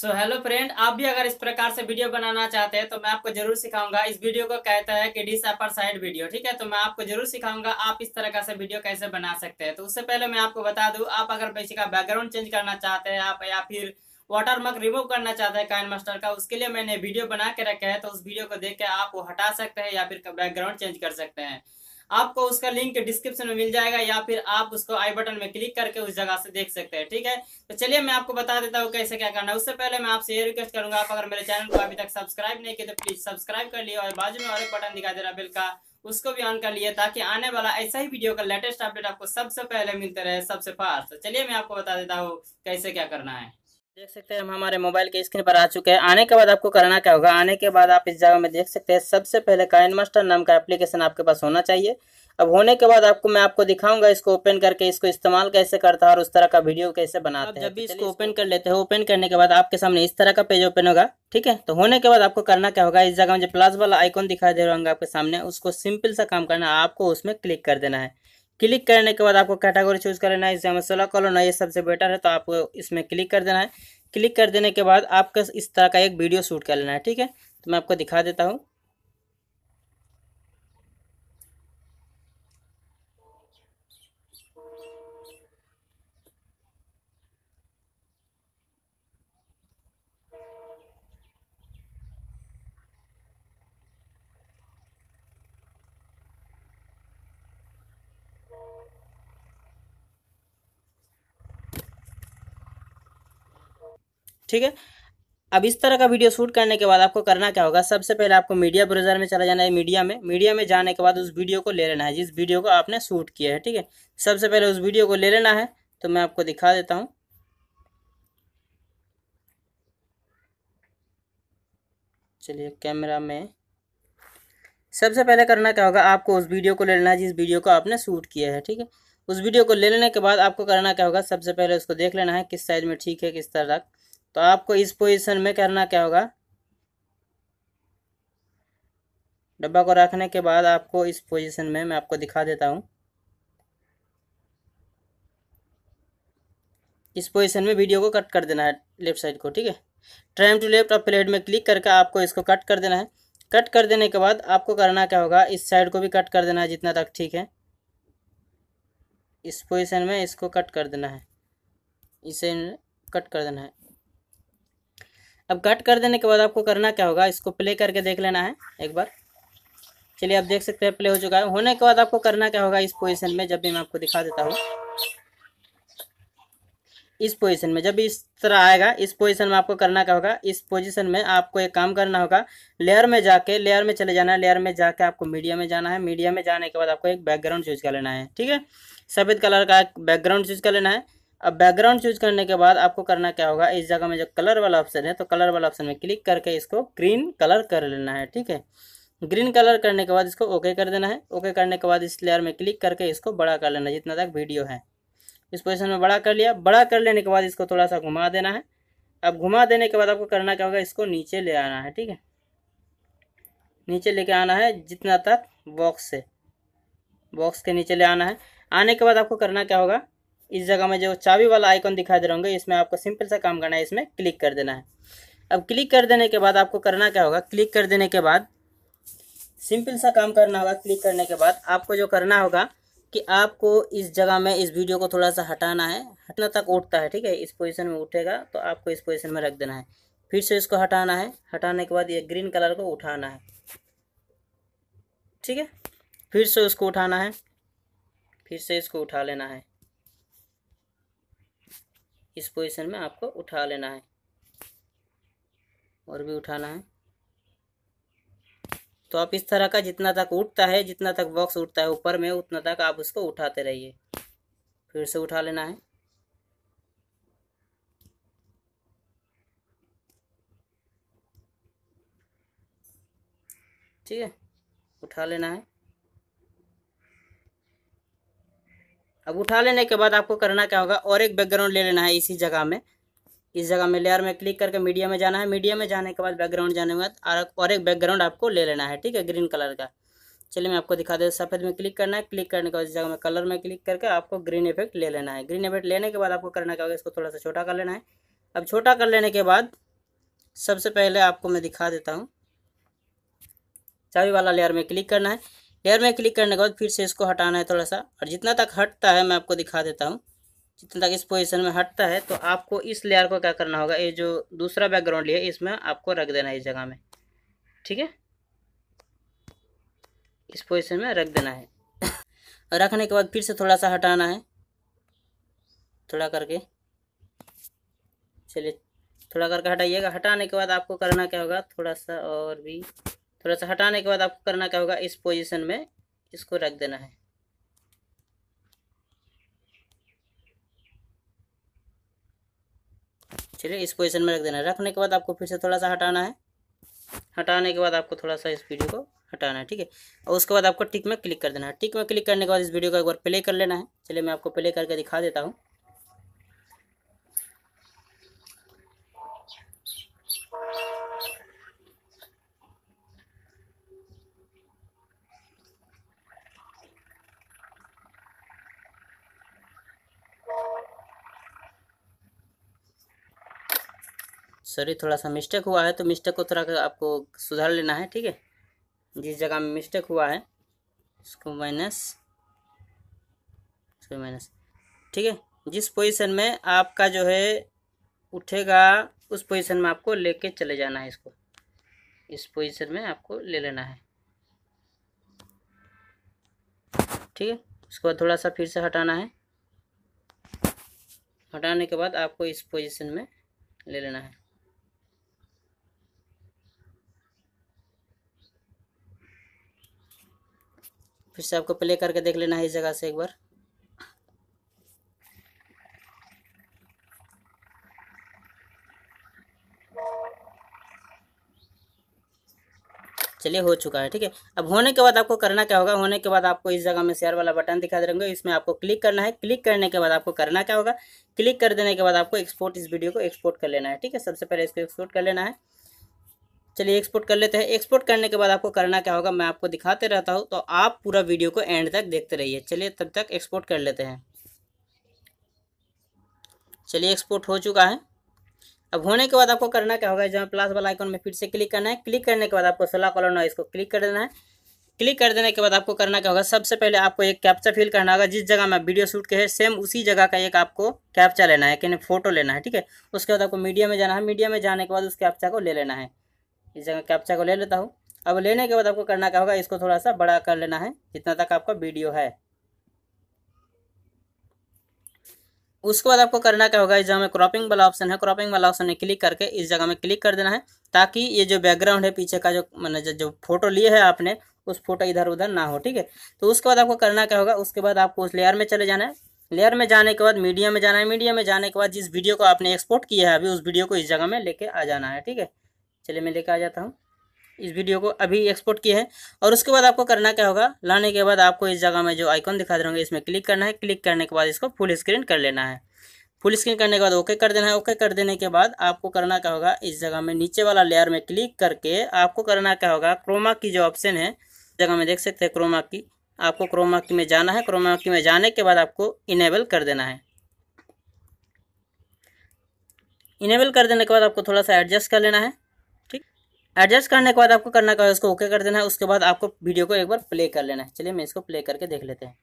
so hello friend आप भी अगर इस प्रकार से वीडियो बनाना चाहते हैं तो मैं आपको जरूर सिखाऊंगा इस वीडियो को कहता है कि डिस अपर साइड वीडियो ठीक है तो मैं आपको जरूर सिखाऊंगा आप इस तरह से वीडियो कैसे बना सकते हैं तो उससे पहले मैं आपको बता दूं आप अगर पैसे का बैकग्राउंड चेंज करना चाहते हैं आप या फिर वाटर मक रिमूव करना चाहते हैं काइन मास्टर का उसके लिए मैंने वीडियो बना के रखा है तो उस वीडियो को देख के आप वो हटा सकते हैं या फिर बैकग्राउंड चेंज कर सकते हैं आपको उसका लिंक डिस्क्रिप्शन में मिल जाएगा या फिर आप उसको आई बटन में क्लिक करके उस जगह से देख सकते हैं ठीक है तो चलिए मैं आपको बता देता हूँ कैसे क्या करना है उससे पहले मैं आपसे ये रिक्वेस्ट करूंगा आप अगर मेरे चैनल को अभी तक सब्सक्राइब नहीं किया तो प्लीज सब्सक्राइब कर लिए और बाजू में और एक बटन दिखा दे रहा बिल का उसको भी ऑन कर लिए ताकि आने वाला ऐसा ही वीडियो का लेटेस्ट अपडेट आपको सबसे पहले मिलते रहे सबसे फास्ट तो चलिए मैं आपको बता देता हूँ कैसे क्या करना है देख सकते हैं हम हमारे मोबाइल के स्क्रीन पर आ चुके हैं आने के बाद आपको करना क्या होगा आने के बाद आप इस जगह में देख सकते हैं सबसे पहले काइन मास्टर नाम का एप्लीकेशन आपके पास होना चाहिए अब होने के बाद आपको मैं आपको दिखाऊंगा इसको ओपन करके इसको इस्तेमाल कैसे करता है और उस तरह का वीडियो कैसे बनाते हैं जब भी तो इसको ओपन कर लेते हैं ओपन करने के बाद आपके सामने इस तरह का पेज ओपन होगा ठीक है तो होने के बाद आपको करना क्या होगा इस जगह में जो प्लस वाला आइकॉन दिखाई दे रहा होगा आपके सामने उसको सिंपल सा काम करना है आपको उसमें क्लिक कर देना है क्लिक करने के बाद आपको कैटेगरी चूज कर लेना है इसमें सोलह कॉलम ना ये सबसे बेटर है तो आपको इसमें क्लिक कर देना है क्लिक कर देने के बाद आपका इस तरह का एक वीडियो शूट कर लेना है ठीक है तो मैं आपको दिखा देता हूँ ठीक है अब इस तरह का वीडियो शूट करने के बाद आपको करना क्या होगा सबसे पहले आपको मीडिया ब्राउजर में चला जाना है मीडिया में मीडिया में जाने के बाद उस वीडियो को ले लेना है जिस वीडियो को आपने शूट किया है ठीक है सबसे पहले उस वीडियो को ले लेना है तो मैं आपको दिखा देता हूँ चलिए कैमरा में सबसे पहले करना क्या होगा आपको उस वीडियो को ले लेना है जिस वीडियो को आपने शूट किया है ठीक है उस वीडियो को ले लेने के बाद आपको करना क्या होगा सबसे पहले उसको देख लेना है किस साइज़ में ठीक है किस तरह तो आपको इस पोजीशन में करना क्या होगा डब्बा को रखने के बाद आपको इस पोजीशन में मैं आपको दिखा देता हूँ इस पोजीशन में वीडियो को कट कर देना है लेफ्ट साइड को ठीक है ट्राइम टू लेफ्ट और प्लेट में क्लिक करके आपको इसको कट कर देना है कट कर देने के बाद आपको करना क्या होगा इस साइड को भी कट कर देना है जितना तक ठीक है इस पोजीशन में इसको कट कर देना है इसे कट कर देना है अब कट कर देने के बाद आपको करना क्या होगा इसको प्ले करके देख लेना है एक बार चलिए आप देख सकते हैं प्ले हो चुका है होने के बाद आपको करना क्या होगा इस पोजीशन में जब भी मैं आपको दिखा देता हूँ इस पोजीशन में जब इस तरह आएगा इस पोजीशन में आपको करना क्या होगा इस पोजीशन में आपको एक काम करना होगा लेयर में जाके लेयर में चले जाना है लेयर में जाके आपको मीडिया में जाना है मीडिया में जाने के बाद आपको एक बैकग्राउंड चूज कर लेना है ठीक है सफ़ेद कलर का बैकग्राउंड चूज कर लेना है अब बैकग्राउंड चूज करने के बाद आपको करना क्या होगा इस जगह में जो कलर वाला ऑप्शन है तो कलर वाला ऑप्शन में क्लिक करके इसको ग्रीन कलर कर लेना है ठीक है ग्रीन कलर करने के बाद इसको ओके कर देना है ओके करने के बाद इस लेयर में क्लिक करके इसको बड़ा कर लेना है जितना तक वीडियो है इस पोजिशन में बड़ा कर लिया बड़ा कर लेने के बाद इसको थोड़ा सा घुमा देना है अब घुमा देने के बाद आपको करना क्या होगा इसको नीचे ले आना है ठीक है नीचे लेके आना है जितना तक बॉक्स से बॉक्स के नीचे ले आना है आने के बाद आपको करना क्या होगा इस जगह में जो चाबी वाला आइकॉन दिखाई दे रहा होगा इसमें आपको सिंपल सा काम करना है इसमें क्लिक कर देना है अब क्लिक कर देने के बाद आपको करना क्या होगा क्लिक कर देने के बाद सिंपल सा काम करना होगा क्लिक करने के बाद आपको जो करना होगा कि आपको इस जगह में इस वीडियो को थोड़ा सा हटाना है हटना तक उठता है ठीक है इस पोजीशन में उठेगा तो आपको इस पोजीशन में रख देना है फिर से इसको हटाना है हटाने के बाद ये ग्रीन कलर को उठाना है ठीक है फिर से उसको उठाना है फिर से इसको उठा लेना है इस पोजीशन में आपको उठा लेना है और भी उठाना है तो आप इस तरह का जितना तक उठता है जितना तक बॉक्स उठता है ऊपर में उतना तक आप उसको उठाते रहिए फिर से उठा लेना है ठीक है उठा लेना है अब उठा लेने के बाद आपको करना क्या होगा और एक बैकग्राउंड ले लेना है इसी जगह में इस जगह में लेयर में क्लिक करके मीडिया में जाना है मीडिया में जाने के बाद बैकग्राउंड जाने के बाद और एक बैकग्राउंड आपको ले लेना है ठीक है ग्रीन कलर का चलिए मैं आपको दिखा दे सफ़ेद में क्लिक करना है क्लिक करने के बाद इस जगह में कलर में क्लिक करके आपको ग्रीन इफेक्ट ले लेना है ग्रीन इफेक्ट लेने के बाद आपको करना क्या होगा इसको थोड़ा सा छोटा कर लेना है अब छोटा कर लेने के बाद सबसे पहले आपको मैं दिखा देता हूँ चाबी वाला लेयर में क्लिक करना है लेयर में क्लिक करने के बाद फिर से इसको हटाना है थोड़ा सा और जितना तक हटता है मैं आपको दिखा देता हूँ जितना तक इस पोजिशन में हटता है तो आपको इस लेयर को क्या करना होगा ये जो दूसरा बैकग्राउंड लिया इसमें आपको रख देना है इस जगह में ठीक है इस पोजिशन में रख देना है और रखने के बाद फिर से थोड़ा सा हटाना है थोड़ा करके चलिए थोड़ा करके हटाइएगा हटाने के बाद आपको करना क्या होगा थोड़ा सा और भी थोड़ा सा हटाने के बाद आपको करना क्या होगा इस पोजीशन में इसको रख देना है चलिए इस पोजीशन में रख देना है रखने के बाद आपको फिर से थोड़ा सा हटाना है हटाने के बाद आपको थोड़ा सा इस वीडियो को हटाना है ठीक है और उसके बाद आपको टिक में क्लिक कर देना है टिक में क्लिक करने के बाद इस वीडियो को एक बार प्ले कर लेना है चलिए मैं आपको प्ले करके दिखा देता हूँ सॉरी थोड़ा सा मिस्टेक हुआ है तो मिस्टेक को थोड़ा आपको सुधार लेना है ठीक है जिस जगह में मिस्टेक हुआ है उसको माइनस सॉरी माइनस ठीक है जिस पोजीशन में आपका जो है उठेगा उस पोजीशन में आपको लेके चले जाना है इसको इस पोजीशन में आपको ले लेना है ठीक है उसके बाद थोड़ा सा फिर से हटाना है हटाने के बाद आपको इस पोजीशन में ले लेना है फिर से आपको प्ले करके देख लेना है इस जगह से एक बार चलिए हो चुका है ठीक है अब होने के बाद आपको करना क्या होगा होने के बाद आपको इस जगह में शेयर वाला बटन दिखा रहे इसमें आपको क्लिक करना है क्लिक करने के बाद आपको करना क्या होगा क्लिक कर देने के बाद आपको एक्सपोर्ट इस वीडियो को एक्सपोर्ट कर लेना है ठीक है सबसे पहले इसको एक्सपोर्ट कर लेना है चलिए एक्सपोर्ट कर लेते हैं एक्सपोर्ट करने के बाद आपको करना क्या होगा मैं आपको दिखाते रहता हूँ तो आप पूरा वीडियो को एंड तक देखते रहिए चलिए तब तक एक्सपोर्ट कर लेते हैं चलिए एक्सपोर्ट हो चुका है अब होने के बाद आपको करना क्या होगा जहाँ प्लस वाला आइकॉन में फिर से क्लिक करना है क्लिक करने के बाद आपको सोलह कॉलर नॉइस को क्लिक कर देना है क्लिक कर देने के बाद आपको करना क्या होगा सबसे पहले आपको एक कैप्चा फिल करना होगा जिस जगह में वीडियो शूट के है सेम उसी जगह का एक आपको कैप्चा लेना है यानी फोटो लेना है ठीक है उसके बाद आपको मीडिया में जाना है मीडिया में जाने के बाद उस कैप्चा को ले लेना है इस जगह कैप्चा को ले लेता हूँ अब लेने के बाद आपको करना क्या होगा इसको थोड़ा सा बड़ा कर लेना है जितना तक आपका वीडियो है उसके बाद आपको करना क्या होगा इस जगह में क्रॉपिंग वाला ऑप्शन है क्रॉपिंग वाला ऑप्शन में क्लिक करके इस जगह में क्लिक कर देना है ताकि ये जो बैकग्राउंड है पीछे का जो मैंने जो फोटो लिए है आपने उस फोटो इधर उधर ना हो ठीक है तो उसके बाद आपको करना क्या होगा उसके बाद आपको उस लेयर में चले जाना है लेयर में जाने के बाद मीडिया में जाना है मीडिया में जाने के बाद जिस वीडियो को आपने एक्सपोर्ट किया है अभी उस वीडियो को इस जगह में लेके आ जाना है ठीक है चलिए मैं लेकर आ जाता हूँ इस वीडियो को अभी एक्सपोर्ट किए है और उसके बाद आपको करना क्या होगा लाने के बाद आपको इस जगह में जो आइकॉन दिखा दे रहे होंगे इसमें क्लिक करना है क्लिक करने के बाद इसको फुल स्क्रीन कर लेना है फुल स्क्रीन करने के बाद ओके कर देना है ओके कर देने के बाद आपको करना क्या होगा इस जगह में नीचे वाला लेयर में क्लिक करके आपको करना क्या होगा क्रोमा की जो ऑप्शन है जगह में देख सकते हैं क्रोमा की आपको क्रोमा की में जाना है क्रोमा की में जाने के बाद आपको इनेबल कर देना है इनेबल कर देने के बाद आपको थोड़ा सा एडजस्ट कर लेना है एडजस्ट करने के बाद आपको करना क्या है उसको ओके कर देना है उसके बाद आपको वीडियो को एक बार प्ले कर लेना है चलिए मैं इसको प्ले करके देख लेते हैं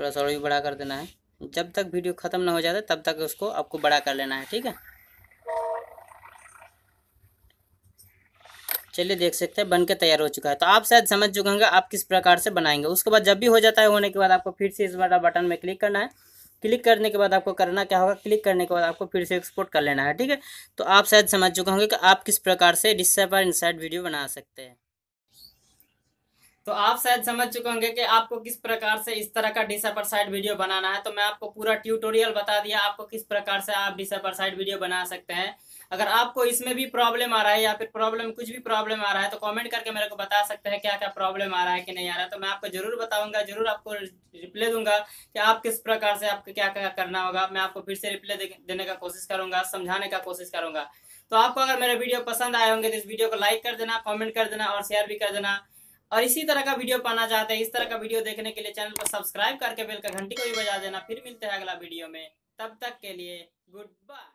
थोड़ा सा और भी बड़ा कर देना है जब तक वीडियो ख़त्म ना हो जाता तब तक उसको आपको बड़ा कर लेना है ठीक है चलिए देख सकते हैं बनके तैयार हो चुका है तो आप शायद समझ चुके होंगे आप किस प्रकार से बनाएंगे उसके बाद जब भी हो जाता है होने के बाद आपको फिर से इस वाला बटन में क्लिक करना है क्लिक करने के बाद आपको करना क्या होगा क्लिक करने के बाद आपको फिर से एक्सपोर्ट कर लेना है ठीक है तो आप शायद समझ चुके होंगे कि आप किस प्रकार से डिस्प्ले पर इनसाइड वीडियो बना सकते हैं तो आप शायद समझ चुके होंगे कि आपको किस प्रकार से इस तरह का डिसपर साइड वीडियो बनाना है तो मैं आपको पूरा ट्यूटोरियल बता दिया आपको किस प्रकार से आप डिसपर साइड वीडियो बना सकते हैं अगर आपको इसमें भी प्रॉब्लम आ रहा है या फिर प्रॉब्लम कुछ भी प्रॉब्लम आ रहा है तो कमेंट करके मेरे को बता सकते हैं क्या क्या प्रॉब्लम आ रहा है कि नहीं आ रहा है तो मैं आपको जरूर बताऊंगा जरूर आपको रिप्लाई दूंगा कि आप किस प्रकार से आपको क्या क्या करना होगा मैं आपको फिर से रिप्लाई देने का कोशिश करूंगा समझाने का कोशिश करूंगा तो आपको अगर मेरे वीडियो पसंद आए होंगे तो इस वीडियो को लाइक कर देना कॉमेंट कर देना और शेयर भी कर देना और इसी तरह का वीडियो पाना चाहते हैं इस तरह का वीडियो देखने के लिए चैनल को सब्सक्राइब करके बेल का घंटी को भी बजा देना फिर मिलते हैं अगला वीडियो में तब तक के लिए गुड बाय